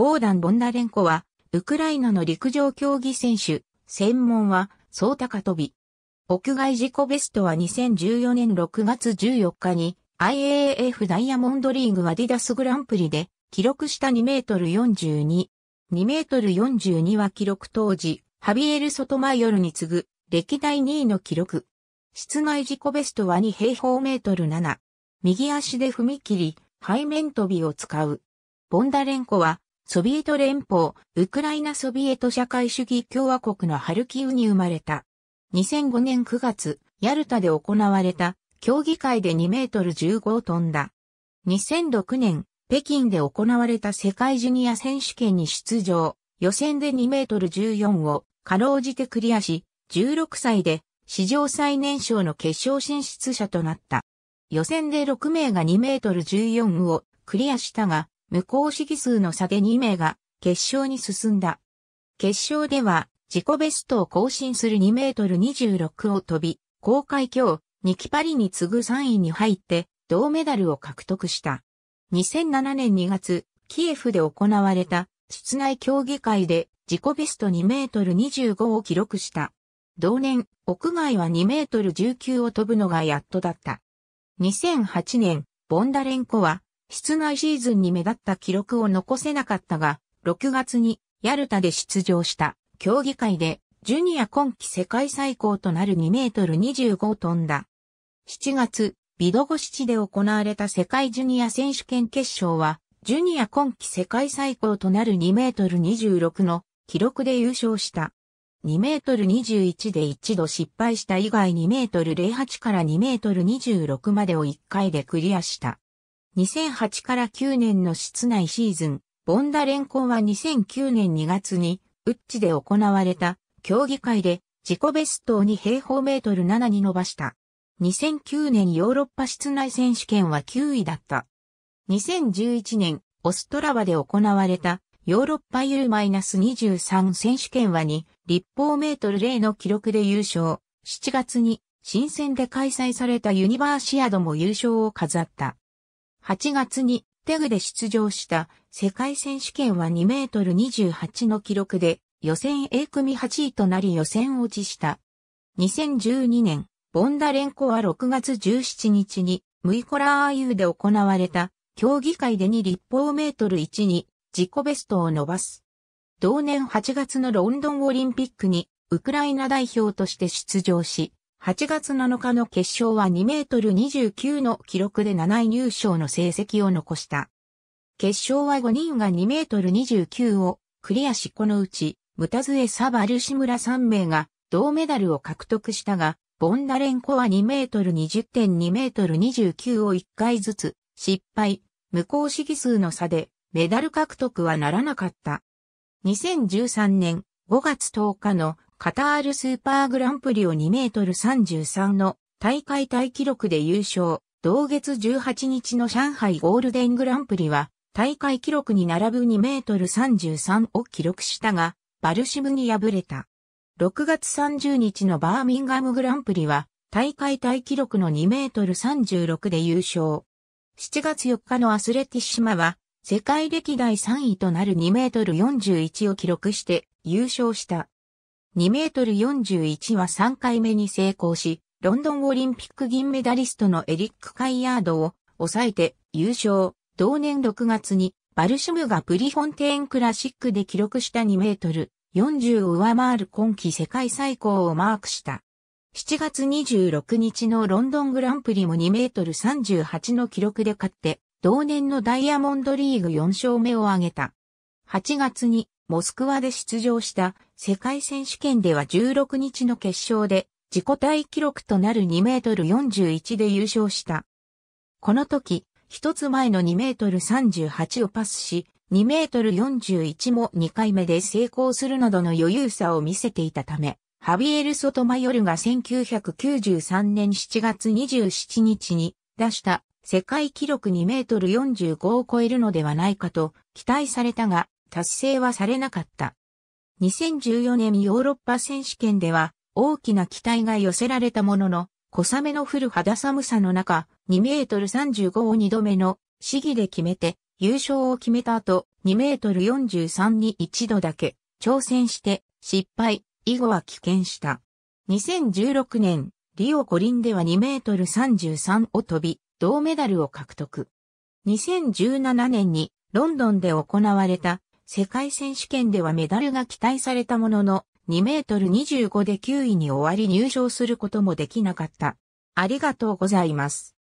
ボーダン・ボンダレンコは、ウクライナの陸上競技選手、専門は、総高飛び。屋外自己ベストは2014年6月14日に IAAF ダイヤモンドリーグアディダスグランプリで記録した2メートル42。2メートル42は記録当時、ハビエル・ソトマイヨルに次ぐ歴代2位の記録。室内自己ベストは2平方メートル7。右足で踏み切り、背面飛びを使う。ボンダレンコはソビエト連邦、ウクライナソビエト社会主義共和国のハルキウに生まれた。2005年9月、ヤルタで行われた、競技会で2メートル15を飛んだ。2006年、北京で行われた世界ジュニア選手権に出場、予選で2メートル14を、かろうじてクリアし、16歳で、史上最年少の決勝進出者となった。予選で6名が2メートル14をクリアしたが、無効試技数の差で2名が決勝に進んだ。決勝では自己ベストを更新する2メートル26を飛び、公開今日、ニキパリに次ぐ3位に入って銅メダルを獲得した。2007年2月、キエフで行われた室内競技会で自己ベスト2メートル25を記録した。同年、屋外は2メートル19を飛ぶのがやっとだった。2008年、ボンダレンコは室内シーズンに目立った記録を残せなかったが、6月にヤルタで出場した競技会でジュニア今季世界最高となる2メートル25を飛んだ。7月、ビドゴシチで行われた世界ジュニア選手権決勝は、ジュニア今季世界最高となる2メートル26の記録で優勝した。2メートル21で一度失敗した以外2メートル08から2メートル26までを1回でクリアした。2008から9年の室内シーズン、ボンダレンコンは2009年2月に、ウッチで行われた、競技会で、自己ベストを2平方メートル7に伸ばした。2009年ヨーロッパ室内選手権は9位だった。2011年、オストラバで行われた、ヨーロッパ U-23 選手権は2、立方メートル0の記録で優勝。7月に、新鮮で開催されたユニバーシアドも優勝を飾った。8月にテグで出場した世界選手権は2メートル28の記録で予選 A 組8位となり予選落ちした。2012年、ボンダレンコは6月17日にムイコラーユーで行われた競技会で2立方メートル1に自己ベストを伸ばす。同年8月のロンドンオリンピックにウクライナ代表として出場し、8月7日の決勝は2メートル29の記録で7位入賞の成績を残した。決勝は5人が2メートル29をクリアしこのうち、ムタズエサバルシムラ3名が銅メダルを獲得したが、ボンダレンコは2メートル20.2メートル29を1回ずつ失敗、無効試技数の差でメダル獲得はならなかった。2013年5月10日のカタールスーパーグランプリを2メートル33の大会大記録で優勝。同月18日の上海ゴールデングランプリは大会記録に並ぶ2メートル33を記録したが、バルシムに敗れた。6月30日のバーミンガムグランプリは大会大記録の2メートル36で優勝。7月4日のアスレティシマは世界歴代3位となる2メートル41を記録して優勝した。2メートル41は3回目に成功し、ロンドンオリンピック銀メダリストのエリック・カイヤードを抑えて優勝。同年6月にバルシムがプリフォンテーンクラシックで記録した2メートル40を上回る今季世界最高をマークした。7月26日のロンドングランプリも2メートル38の記録で勝って、同年のダイヤモンドリーグ4勝目を挙げた。8月にモスクワで出場した世界選手権では16日の決勝で自己体記録となる2メートル41で優勝した。この時、一つ前の2メートル38をパスし、2メートル41も2回目で成功するなどの余裕さを見せていたため、ハビエル・ソトマヨルが1993年7月27日に出した世界記録2メートル45を超えるのではないかと期待されたが、達成はされなかった。2014年ヨーロッパ選手権では大きな期待が寄せられたものの、小雨の降る肌寒さの中、2メートル35を2度目の試技で決めて、優勝を決めた後、2メートル43に一度だけ挑戦して失敗、以後は棄権した。2016年、リオ五輪では2メートル33を飛び、銅メダルを獲得。2017年にロンドンで行われた世界選手権ではメダルが期待されたものの、2メートル25で9位に終わり入賞することもできなかった。ありがとうございます。